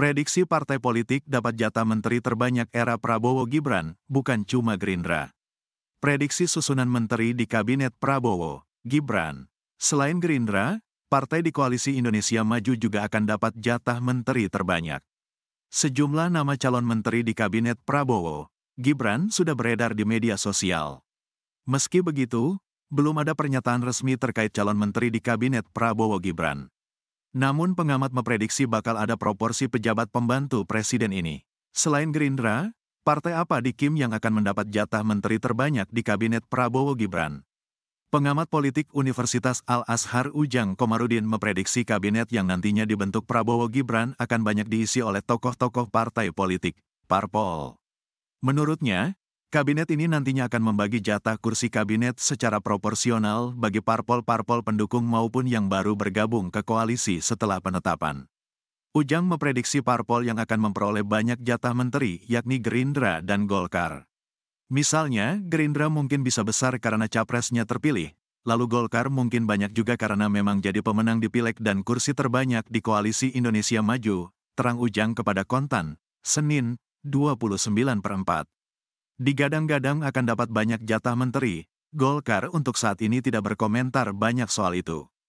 prediksi partai politik dapat jatah menteri terbanyak era Prabowo Gibran, bukan cuma Gerindra. Prediksi susunan menteri di kabinet Prabowo, Gibran. Selain Gerindra, partai di koalisi Indonesia Maju juga akan dapat jatah menteri terbanyak. Sejumlah nama calon menteri di kabinet Prabowo, Gibran sudah beredar di media sosial. Meski begitu, belum ada pernyataan resmi terkait calon menteri di kabinet Prabowo Gibran. Namun pengamat memprediksi bakal ada proporsi pejabat pembantu presiden ini. Selain Gerindra, partai apa di Kim yang akan mendapat jatah menteri terbanyak di kabinet Prabowo Gibran? Pengamat politik Universitas Al-Azhar Ujang Komarudin memprediksi kabinet yang nantinya dibentuk Prabowo Gibran akan banyak diisi oleh tokoh-tokoh partai politik, parpol. Menurutnya, Kabinet ini nantinya akan membagi jatah kursi kabinet secara proporsional bagi parpol-parpol pendukung maupun yang baru bergabung ke koalisi setelah penetapan. Ujang memprediksi parpol yang akan memperoleh banyak jatah menteri yakni Gerindra dan Golkar. Misalnya, Gerindra mungkin bisa besar karena capresnya terpilih, lalu Golkar mungkin banyak juga karena memang jadi pemenang di pileg dan kursi terbanyak di Koalisi Indonesia Maju, terang Ujang kepada Kontan, Senin, 29 per 4 digadang-gadang akan dapat banyak jatah menteri, Golkar untuk saat ini tidak berkomentar banyak soal itu.